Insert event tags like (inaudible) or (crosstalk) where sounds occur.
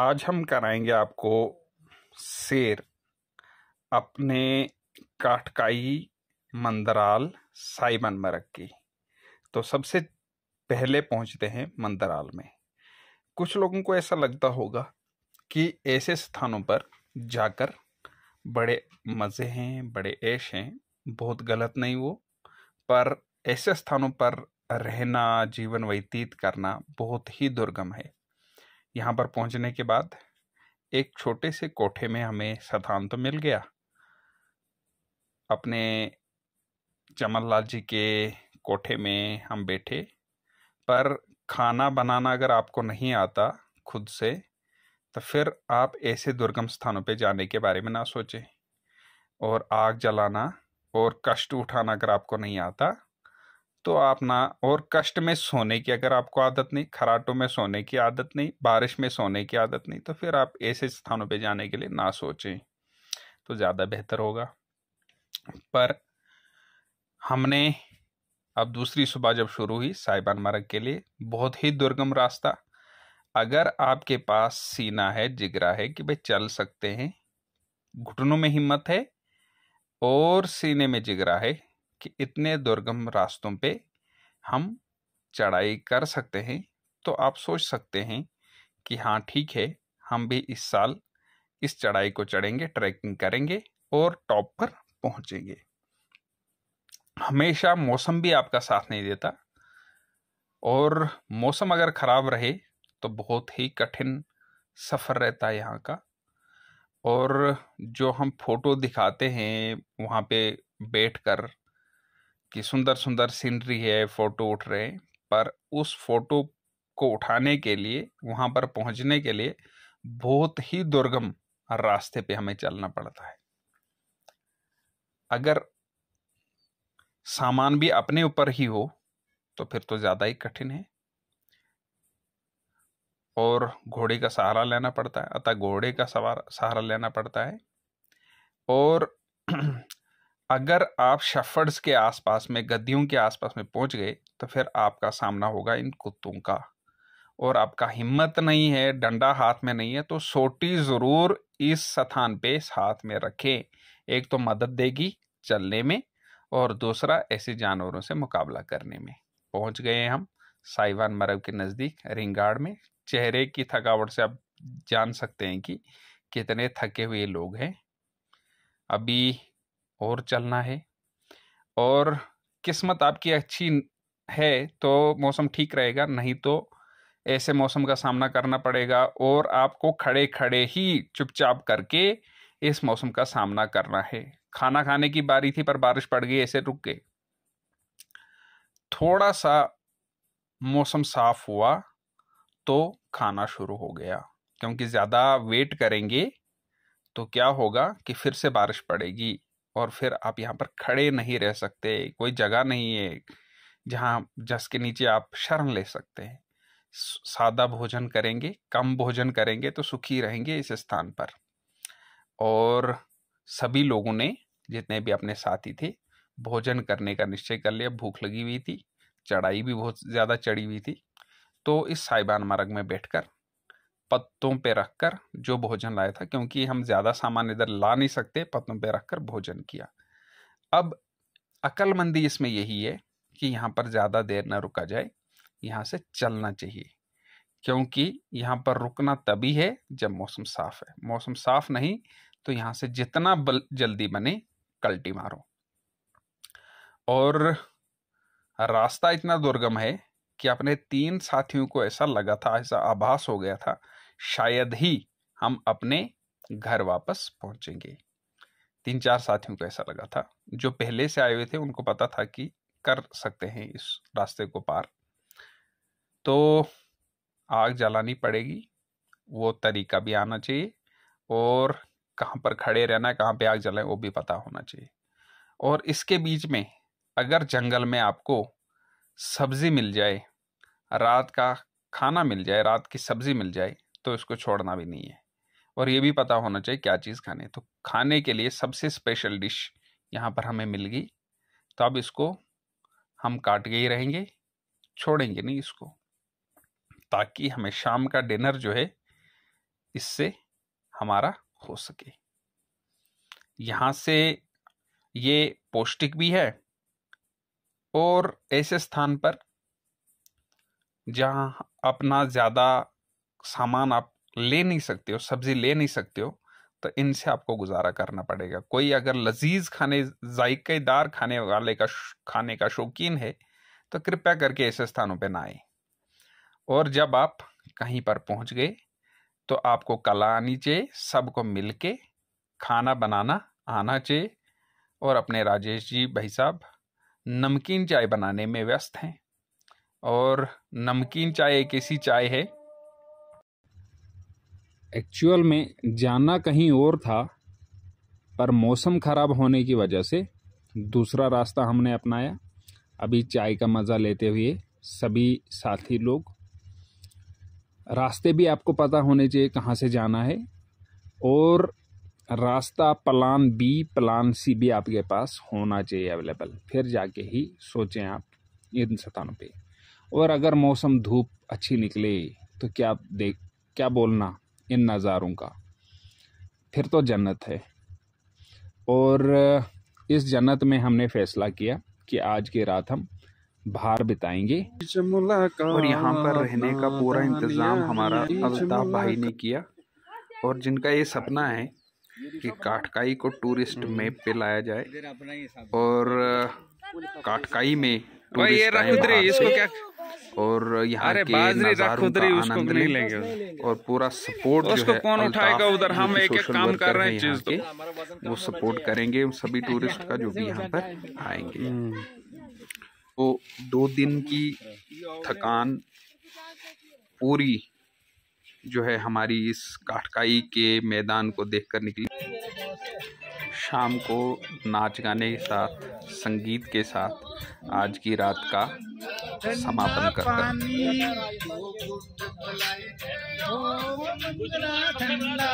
आज हम कराएंगे आपको शेर अपने काटकाई मंदराल साइमन मरक की तो सबसे पहले पहुंचते हैं मंदराल में कुछ लोगों को ऐसा लगता होगा कि ऐसे स्थानों पर जाकर बड़े मज़े हैं बड़े ऐश हैं बहुत गलत नहीं वो पर ऐसे स्थानों पर रहना जीवन व्यतीत करना बहुत ही दुर्गम है यहाँ पर पहुँचने के बाद एक छोटे से कोठे में हमें स्थान तो मिल गया अपने चमन लाल जी के कोठे में हम बैठे पर खाना बनाना अगर आपको नहीं आता खुद से तो फिर आप ऐसे दुर्गम स्थानों पर जाने के बारे में ना सोचें और आग जलाना और कष्ट उठाना अगर आपको नहीं आता तो आप ना और कष्ट में सोने की अगर आपको आदत नहीं खराटों में सोने की आदत नहीं बारिश में सोने की आदत नहीं तो फिर आप ऐसे स्थानों पे जाने के लिए ना सोचें तो ज़्यादा बेहतर होगा पर हमने अब दूसरी सुबह जब शुरू हुई साइबान मार्ग के लिए बहुत ही दुर्गम रास्ता अगर आपके पास सीना है जिगरा है कि भाई चल सकते हैं घुटनों में हिम्मत है और सीने में जिगरा है कि इतने दुर्गम रास्तों पे हम चढ़ाई कर सकते हैं तो आप सोच सकते हैं कि हाँ ठीक है हम भी इस साल इस चढ़ाई को चढ़ेंगे ट्रैकिंग करेंगे और टॉप पर पहुंचेंगे हमेशा मौसम भी आपका साथ नहीं देता और मौसम अगर ख़राब रहे तो बहुत ही कठिन सफ़र रहता है यहाँ का और जो हम फोटो दिखाते हैं वहाँ पे बैठकर कि सुंदर सुंदर सीनरी है फ़ोटो उठ रहे हैं पर उस फोटो को उठाने के लिए वहां पर पहुंचने के लिए बहुत ही दुर्गम रास्ते पे हमें चलना पड़ता है अगर सामान भी अपने ऊपर ही हो तो फिर तो ज़्यादा ही कठिन है और घोड़े का सहारा लेना पड़ता है अतः घोड़े का सवार सहारा लेना पड़ता है और (clears throat) अगर आप शफर्ड्स के आसपास में गद्दियों के आसपास में पहुंच गए तो फिर आपका सामना होगा इन कुत्तों का और आपका हिम्मत नहीं है डंडा हाथ में नहीं है तो सोटी ज़रूर इस स्थान पे हाथ में रखें एक तो मदद देगी चलने में और दूसरा ऐसे जानवरों से मुकाबला करने में पहुंच गए हम साइवान मरव के नज़दीक रिंगाड़ में चेहरे की थकावट से आप जान सकते हैं कि कितने थके हुए लोग हैं अभी और चलना है और किस्मत आपकी अच्छी है तो मौसम ठीक रहेगा नहीं तो ऐसे मौसम का सामना करना पड़ेगा और आपको खड़े खड़े ही चुपचाप करके इस मौसम का सामना करना है खाना खाने की बारी थी पर बारिश पड़ गई ऐसे रुक गए थोड़ा सा मौसम साफ हुआ तो खाना शुरू हो गया क्योंकि ज़्यादा वेट करेंगे तो क्या होगा कि फिर से बारिश पड़ेगी और फिर आप यहाँ पर खड़े नहीं रह सकते कोई जगह नहीं है जहाँ जिसके नीचे आप शरण ले सकते हैं सादा भोजन करेंगे कम भोजन करेंगे तो सुखी रहेंगे इस स्थान पर और सभी लोगों ने जितने भी अपने साथी थे भोजन करने का निश्चय कर लिया भूख लगी हुई थी चढ़ाई भी बहुत ज़्यादा चढ़ी हुई थी तो इस साइबान मार्ग में बैठकर पत्तों पे रखकर जो भोजन लाया था क्योंकि हम ज़्यादा सामान इधर ला नहीं सकते पत्तों पे रखकर भोजन किया अब अक्लमंदी इसमें यही है कि यहाँ पर ज़्यादा देर न रुका जाए यहाँ से चलना चाहिए क्योंकि यहाँ पर रुकना तभी है जब मौसम साफ है मौसम साफ नहीं तो यहाँ से जितना बल जल्दी बने कल्टी मारो और रास्ता इतना दुर्गम है कि अपने तीन साथियों को ऐसा लगा था ऐसा आभास हो गया था शायद ही हम अपने घर वापस पहुंचेंगे तीन चार साथियों को ऐसा लगा था जो पहले से आए हुए थे उनको पता था कि कर सकते हैं इस रास्ते को पार तो आग जलानी पड़ेगी वो तरीका भी आना चाहिए और कहाँ पर खड़े रहना है कहाँ पे आग जलाए वो भी पता होना चाहिए और इसके बीच में अगर जंगल में आपको सब्ज़ी मिल जाए रात का खाना मिल जाए रात की सब्ज़ी मिल जाए तो इसको छोड़ना भी नहीं है और ये भी पता होना चाहिए क्या चीज़ खाने तो खाने के लिए सबसे स्पेशल डिश यहाँ पर हमें मिल गई तो अब इसको हम काट के ही रहेंगे छोड़ेंगे नहीं इसको ताकि हमें शाम का डिनर जो है इससे हमारा हो सके यहाँ से ये पौष्टिक भी है और ऐसे स्थान पर जहाँ अपना ज़्यादा सामान आप ले नहीं सकते हो सब्जी ले नहीं सकते हो तो इनसे आपको गुजारा करना पड़ेगा कोई अगर लजीज खाने जायकेदार खाने वाले का खाने का शौकीन है तो कृपया करके ऐसे स्थानों पर ना आए और जब आप कहीं पर पहुंच गए तो आपको कला आनी चाहिए सबको मिल के खाना बनाना आना चाहिए और अपने राजेश जी भाई साहब नमकीन चाय बनाने में व्यस्त हैं और नमकीन चाय एक ऐसी चाय है एक्चुअल में जाना कहीं और था पर मौसम ख़राब होने की वजह से दूसरा रास्ता हमने अपनाया अभी चाय का मज़ा लेते हुए सभी साथी लोग रास्ते भी आपको पता होने चाहिए कहाँ से जाना है और रास्ता प्लान बी प्लान सी भी आपके पास होना चाहिए अवेलेबल फिर जाके ही सोचें आप इन स्थानों पे और अगर मौसम धूप अच्छी निकले तो क्या देख क्या बोलना इन नज़ारों का फिर तो जन्नत है और इस जन्नत में हमने फैसला किया कि आज की रात हम बाहर बिताएंगे और यहाँ पर रहने का पूरा इंतज़ाम हमारा अल्ताफ भाई ने किया और जिनका ये सपना है कि काठकाई को टूरिस्ट हम्म। मैप पे लाया जाए और काठकाई में टूरिस्ट इसको क्या और यहाँ के नजारों का आनंद लें और पूरा सपोर्ट उसको कौन उठाएगा उधर हम एक एक काम कर रहे हैं चीज तो। के वो सपोर्ट करेंगे उन सभी टूरिस्ट का जो भी यहाँ पर आएंगे तो दो दिन की थकान पूरी जो है हमारी इस काठकाई के मैदान को देखकर निकली शाम को नाच गाने के साथ संगीत के साथ आज की रात का समापन करता